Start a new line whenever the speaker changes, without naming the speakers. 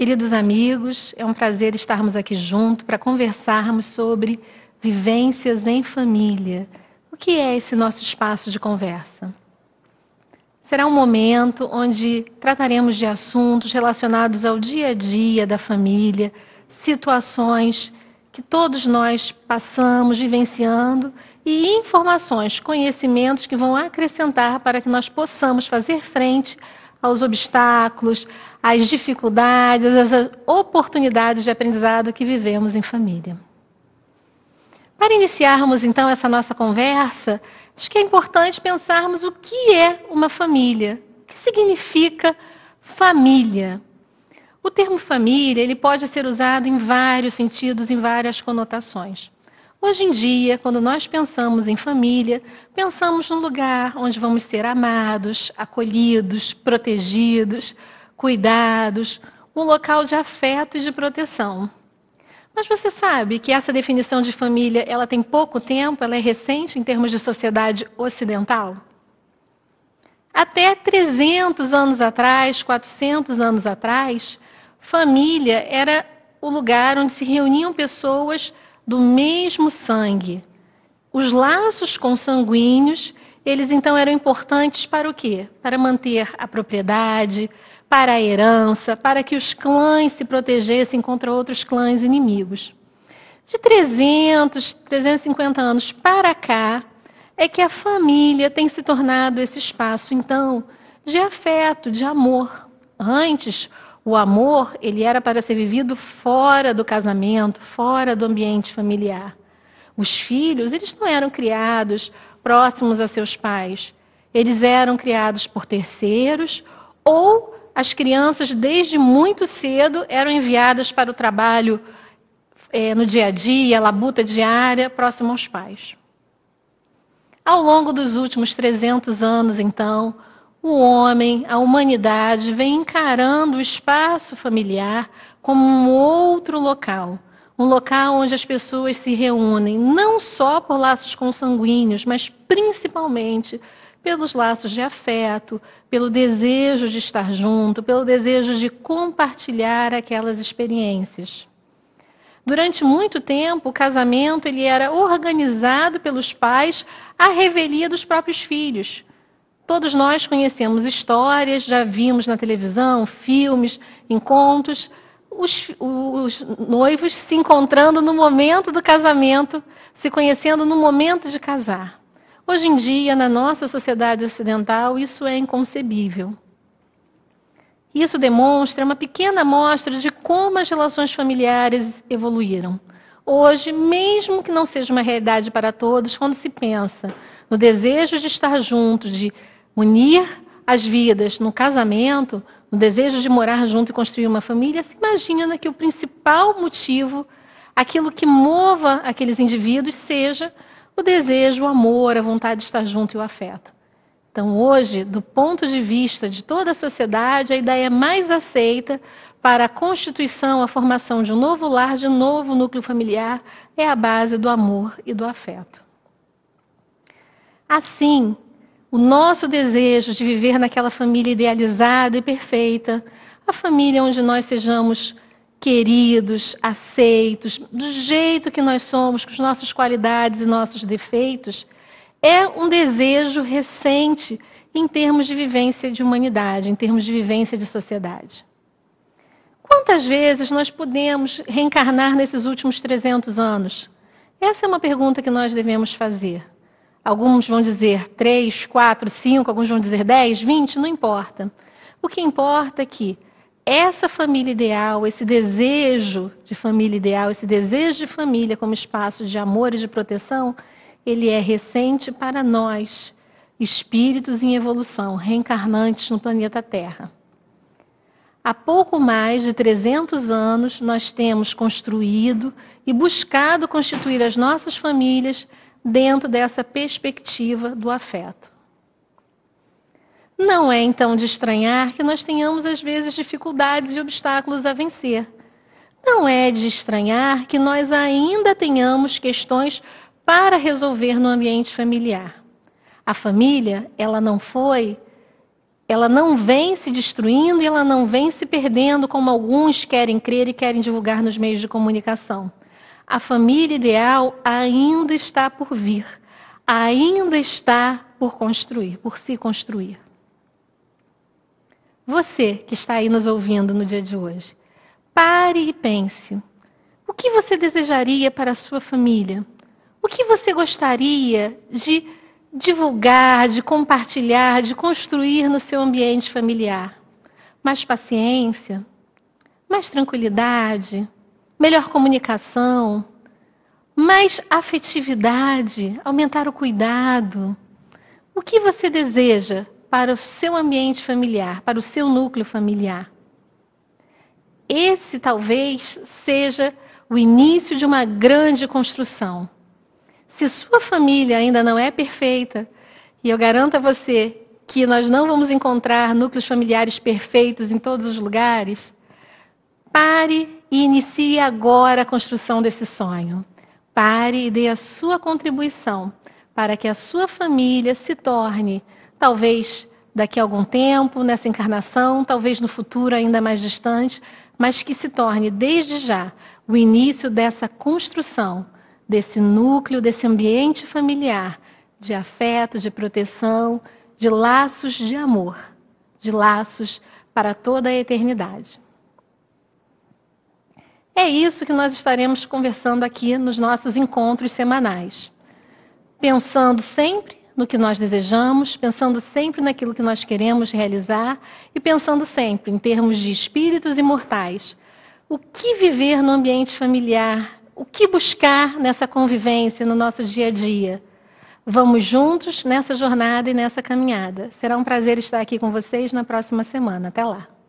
Queridos amigos, é um prazer estarmos aqui junto para conversarmos sobre vivências em família. O que é esse nosso espaço de conversa? Será um momento onde trataremos de assuntos relacionados ao dia a dia da família, situações que todos nós passamos vivenciando e informações, conhecimentos que vão acrescentar para que nós possamos fazer frente aos obstáculos, às dificuldades, às oportunidades de aprendizado que vivemos em família. Para iniciarmos então essa nossa conversa, acho que é importante pensarmos o que é uma família, o que significa família. O termo família ele pode ser usado em vários sentidos, em várias conotações. Hoje em dia, quando nós pensamos em família, pensamos num lugar onde vamos ser amados, acolhidos, protegidos, cuidados, um local de afeto e de proteção. Mas você sabe que essa definição de família, ela tem pouco tempo, ela é recente em termos de sociedade ocidental? Até 300 anos atrás, 400 anos atrás, família era o lugar onde se reuniam pessoas do mesmo sangue. Os laços consanguíneos, eles então eram importantes para o quê? Para manter a propriedade, para a herança, para que os clãs se protegessem contra outros clãs inimigos. De 300, 350 anos para cá, é que a família tem se tornado esse espaço, então, de afeto, de amor. Antes, o amor, ele era para ser vivido fora do casamento, fora do ambiente familiar. Os filhos, eles não eram criados próximos a seus pais. Eles eram criados por terceiros ou as crianças, desde muito cedo, eram enviadas para o trabalho é, no dia a dia, a labuta diária, próximo aos pais. Ao longo dos últimos 300 anos, então, o homem, a humanidade, vem encarando o espaço familiar como um outro local. Um local onde as pessoas se reúnem, não só por laços consanguíneos, mas principalmente pelos laços de afeto, pelo desejo de estar junto, pelo desejo de compartilhar aquelas experiências. Durante muito tempo, o casamento ele era organizado pelos pais à revelia dos próprios filhos. Todos nós conhecemos histórias, já vimos na televisão, filmes, encontros, os, os, noivos se encontrando no momento do casamento, se conhecendo no momento de casar. Hoje em dia, na nossa sociedade ocidental, isso é inconcebível. Isso demonstra uma pequena amostra de como as relações familiares evoluíram. Hoje, mesmo que não seja uma realidade para todos, quando se pensa no desejo de estar junto, de unir as vidas no casamento, no desejo de morar junto e construir uma família, se imagina que o principal motivo, aquilo que mova aqueles indivíduos, seja o desejo, o amor, a vontade de estar junto e o afeto. Então, hoje, do ponto de vista de toda a sociedade, a ideia mais aceita para a constituição, a formação de um novo lar, de um novo núcleo familiar, é a base do amor e do afeto. Assim, o nosso desejo de viver naquela família idealizada e perfeita, a família onde nós sejamos queridos, aceitos, do jeito que nós somos, com as nossas qualidades e nossos defeitos, é um desejo recente em termos de vivência de humanidade, em termos de vivência de sociedade. Quantas vezes nós podemos reencarnar nesses últimos 300 anos? Essa é uma pergunta que nós devemos fazer. Alguns vão dizer 3, 4, 5, alguns vão dizer 10, 20, não importa. O que importa é que essa família ideal, esse desejo de família ideal, esse desejo de família como espaço de amor e de proteção, ele é recente para nós, espíritos em evolução, reencarnantes no planeta Terra. Há pouco mais de 300 anos, nós temos construído e buscado constituir as nossas famílias dentro dessa perspectiva do afeto. Não é então de estranhar que nós tenhamos às vezes dificuldades e obstáculos a vencer. Não é de estranhar que nós ainda tenhamos questões para resolver no ambiente familiar. A família, ela não foi, ela não vem se destruindo e ela não vem se perdendo como alguns querem crer e querem divulgar nos meios de comunicação. A família ideal ainda está por vir, ainda está por construir, por se construir. Você que está aí nos ouvindo no dia de hoje, pare e pense. O que você desejaria para a sua família? O que você gostaria de divulgar, de compartilhar, de construir no seu ambiente familiar? Mais paciência? Mais tranquilidade? melhor comunicação, mais afetividade, aumentar o cuidado. O que você deseja para o seu ambiente familiar, para o seu núcleo familiar? Esse talvez seja o início de uma grande construção. Se sua família ainda não é perfeita, e eu garanto a você que nós não vamos encontrar núcleos familiares perfeitos em todos os lugares, pare e inicie agora a construção desse sonho. Pare e dê a sua contribuição para que a sua família se torne, talvez daqui a algum tempo, nessa encarnação, talvez no futuro ainda mais distante, mas que se torne desde já o início dessa construção, desse núcleo, desse ambiente familiar de afeto, de proteção, de laços de amor, de laços para toda a eternidade. É isso que nós estaremos conversando aqui nos nossos encontros semanais. Pensando sempre no que nós desejamos, pensando sempre naquilo que nós queremos realizar e pensando sempre em termos de espíritos imortais. O que viver no ambiente familiar? O que buscar nessa convivência no nosso dia a dia? Vamos juntos nessa jornada e nessa caminhada. Será um prazer estar aqui com vocês na próxima semana. Até lá.